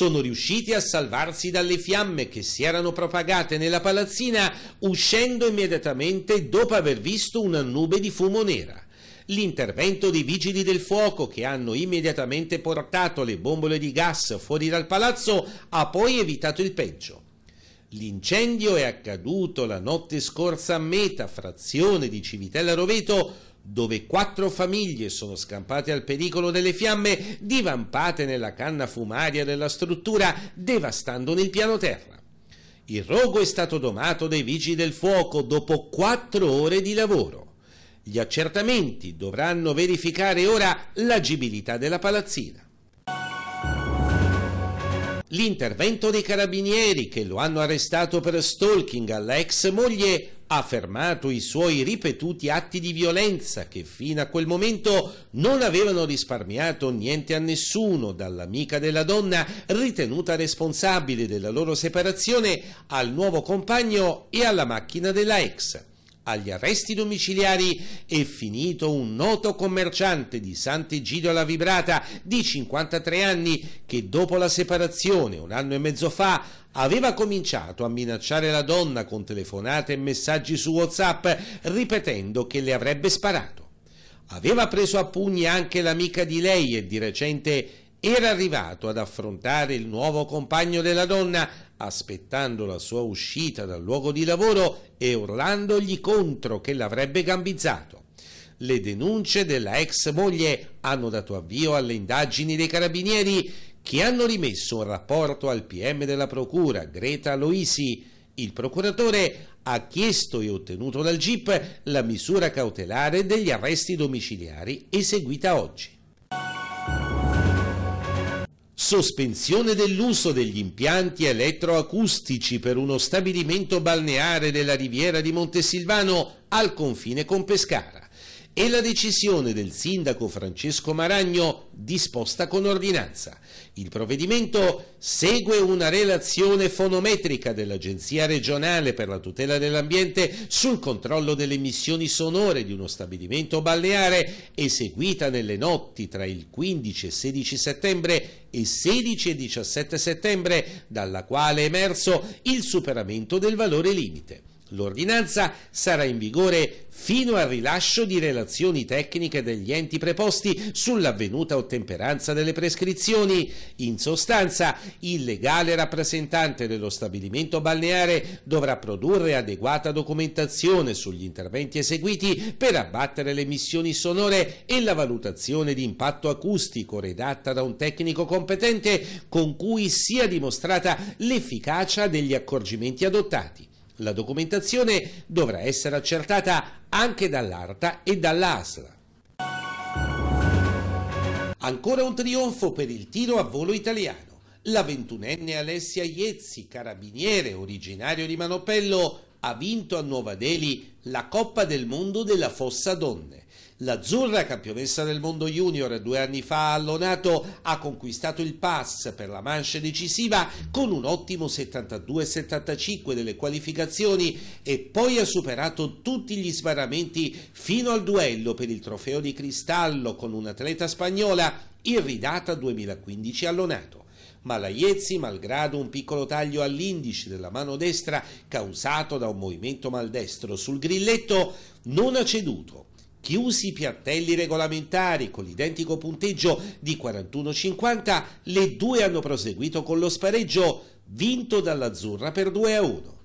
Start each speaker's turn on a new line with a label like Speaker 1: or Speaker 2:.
Speaker 1: sono riusciti a salvarsi dalle fiamme che si erano propagate nella palazzina uscendo immediatamente dopo aver visto una nube di fumo nera l'intervento dei vigili del fuoco che hanno immediatamente portato le bombole di gas fuori dal palazzo ha poi evitato il peggio. L'incendio è accaduto la notte scorsa a Meta, frazione di Civitella Roveto, dove quattro famiglie sono scampate al pericolo delle fiamme divampate nella canna fumaria della struttura, devastandone il piano terra. Il rogo è stato domato dai vigili del fuoco dopo quattro ore di lavoro. Gli accertamenti dovranno verificare ora l'agibilità della palazzina. L'intervento dei carabinieri che lo hanno arrestato per stalking alla ex moglie ha fermato i suoi ripetuti atti di violenza che fino a quel momento non avevano risparmiato niente a nessuno, dall'amica della donna ritenuta responsabile della loro separazione al nuovo compagno e alla macchina della ex agli arresti domiciliari è finito un noto commerciante di Sant'Egidio alla Vibrata di 53 anni che dopo la separazione un anno e mezzo fa aveva cominciato a minacciare la donna con telefonate e messaggi su Whatsapp ripetendo che le avrebbe sparato. Aveva preso a pugni anche l'amica di lei e di recente era arrivato ad affrontare il nuovo compagno della donna aspettando la sua uscita dal luogo di lavoro e urlandogli contro che l'avrebbe gambizzato. Le denunce della ex moglie hanno dato avvio alle indagini dei carabinieri che hanno rimesso un rapporto al PM della Procura, Greta Loisi. Il procuratore ha chiesto e ottenuto dal GIP la misura cautelare degli arresti domiciliari eseguita oggi sospensione dell'uso degli impianti elettroacustici per uno stabilimento balneare della riviera di Montesilvano al confine con Pescara e la decisione del sindaco Francesco Maragno disposta con ordinanza. Il provvedimento segue una relazione fonometrica dell'Agenzia regionale per la tutela dell'ambiente sul controllo delle emissioni sonore di uno stabilimento balneare eseguita nelle notti tra il 15 e 16 settembre e 16 e 17 settembre, dalla quale è emerso il superamento del valore limite. L'ordinanza sarà in vigore fino al rilascio di relazioni tecniche degli enti preposti sull'avvenuta ottemperanza delle prescrizioni. In sostanza, il legale rappresentante dello stabilimento balneare dovrà produrre adeguata documentazione sugli interventi eseguiti per abbattere le emissioni sonore e la valutazione di impatto acustico redatta da un tecnico competente con cui sia dimostrata l'efficacia degli accorgimenti adottati. La documentazione dovrà essere accertata anche dall'ARTA e dall'ASLA. Ancora un trionfo per il tiro a volo italiano. La ventunenne Alessia Iezzi, carabiniere originario di Manopello, ha vinto a Nuova Delhi la Coppa del Mondo della Fossa Donne. L'azzurra, campionessa del mondo junior due anni fa all'Onato, ha conquistato il pass per la manche decisiva con un ottimo 72-75 delle qualificazioni e poi ha superato tutti gli sbarramenti fino al duello per il trofeo di cristallo con un'atleta spagnola irridata 2015 all'Onato ma la Iezzi, malgrado un piccolo taglio all'indice della mano destra causato da un movimento maldestro sul grilletto, non ha ceduto. Chiusi i piattelli regolamentari con l'identico punteggio di 41-50, le due hanno proseguito con lo spareggio vinto dall'Azzurra per 2-1.